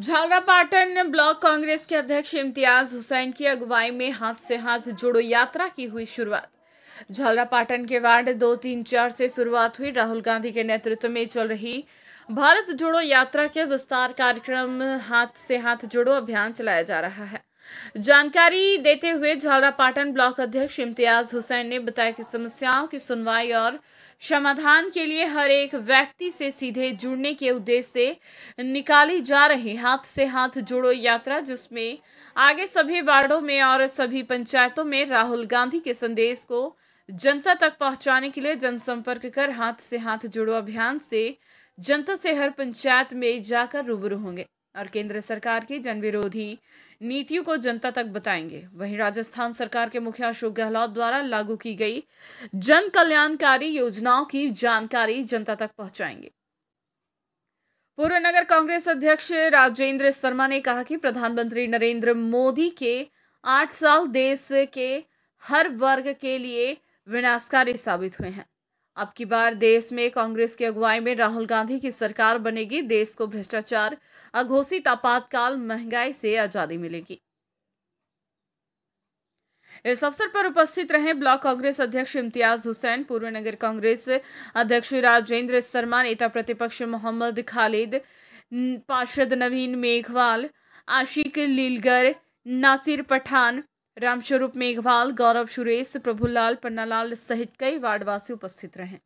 Jhalrapatan block Congress के अध्यक्ष इम्तियाज हुसैन की अगुवाई में हाथ से हाथ जोड़ो यात्रा की हुई शुरुआत झालरापाटन के वार्ड दो तीन चार से शुरुआत हुई राहुल गांधी के नेतृत्व में चल रही भारत जोड़ो यात्रा के विस्तार कार्यक्रम हाथ से हाथ जोड़ो अभियान चलाया जा रहा है जानकारी देते हुए झालरापाटन ब्लॉक अध्यक्ष इम्तियाज हुसैन ने बताया कि समस्याओं की सुनवाई और समाधान के लिए हर एक व्यक्ति से सीधे जुड़ने के उद्देश्य से निकाली जा रही हाथ से हाथ जोड़ो यात्रा जिसमें आगे सभी वार्डों में और सभी पंचायतों में राहुल गांधी के संदेश को जनता तक पहुंचाने के लिए जनसंपर्क कर हाथ से हाथ जोड़ो अभियान से जनता से हर पंचायत में जाकर रूबरू होंगे और केंद्र सरकार की जनविरोधी नीतियों को जनता तक बताएंगे वहीं राजस्थान सरकार के मुखिया अशोक गहलोत द्वारा लागू की गई जन कल्याणकारी योजनाओं की जानकारी जनता तक पहुंचाएंगे पूर्व नगर कांग्रेस अध्यक्ष राजेंद्र शर्मा ने कहा कि प्रधानमंत्री नरेंद्र मोदी के आठ साल देश के हर वर्ग के लिए विनाशकारी साबित हुए हैं अब की बार देश में कांग्रेस की अगुवाई में राहुल गांधी की सरकार बनेगी देश को भ्रष्टाचार अघोषित आपातकाल महंगाई से आजादी मिलेगी इस अवसर पर उपस्थित रहे ब्लॉक कांग्रेस अध्यक्ष इम्तियाज हुसैन पूर्व नगर कांग्रेस अध्यक्ष राजेंद्र शर्मा नेता प्रतिपक्ष मोहम्मद खालिद पार्षद नवीन मेघवाल आशिक लीलगर नासिर पठान रामस्वरूप मेघवाल गौरव सुरेश प्रभुलाल पन्नालाल सहित कई वार्डवासी उपस्थित रहे